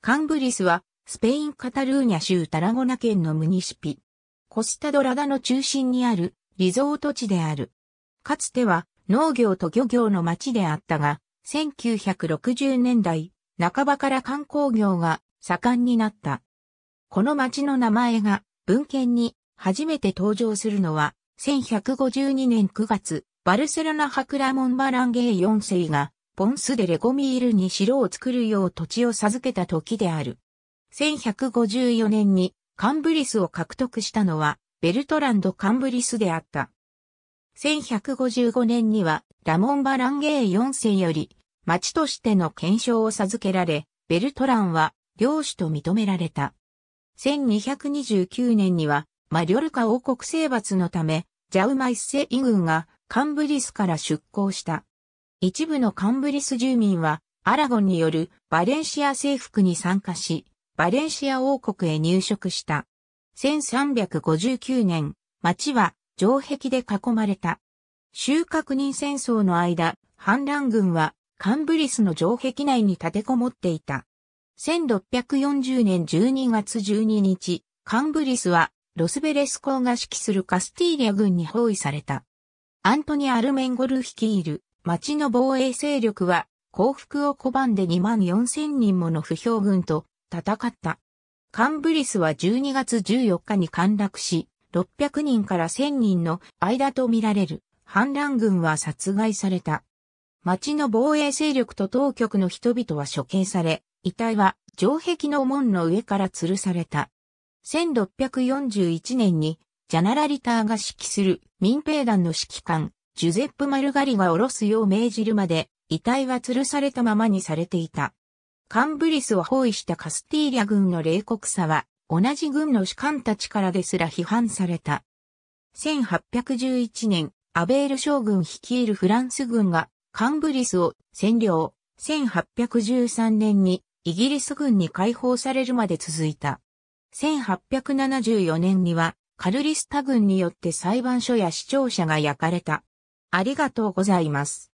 カンブリスは、スペイン・カタルーニャ州タラゴナ県のムニシピ。コスタドラダの中心にあるリゾート地である。かつては農業と漁業の町であったが、1960年代半ばから観光業が盛んになった。この町の名前が文献に初めて登場するのは1152年9月バルセロナハクラモンバランゲイ4世がポンスでレゴミールに城を作るよう土地を授けた時である。1154年にカンブリスを獲得したのはベルトランド・カンブリスであった。1155年にはラモン・バランゲー4世より町としての検証を授けられ、ベルトランは領主と認められた。1229年にはマリョルカ王国征伐のため、ジャウマ一世イ軍がカンブリスから出港した。一部のカンブリス住民は、アラゴンによるバレンシア征服に参加し、バレンシア王国へ入植した。1359年、町は城壁で囲まれた。収穫人戦争の間、反乱軍はカンブリスの城壁内に立てこもっていた。1640年12月12日、カンブリスはロスベレス公が指揮するカスティーリア軍に包囲された。アントニ・アルメンゴル率いる町の防衛勢力は、降伏を拒んで2万4千人もの不評軍と戦った。カンブリスは12月14日に陥落し、600人から1000人の間と見られる反乱軍は殺害された。町の防衛勢力と当局の人々は処刑され、遺体は城壁の門の上から吊るされた。1641年にジャナラリターが指揮する民兵団の指揮官、ジュゼップ・マルガリが下ろすよう命じるまで、遺体は吊るされたままにされていた。カンブリスを包囲したカスティーリャ軍の冷酷さは、同じ軍の士官たちからですら批判された。1811年、アベール将軍率いるフランス軍がカンブリスを占領。1813年にイギリス軍に解放されるまで続いた。1874年にはカルリスタ軍によって裁判所や市庁舎が焼かれた。ありがとうございます。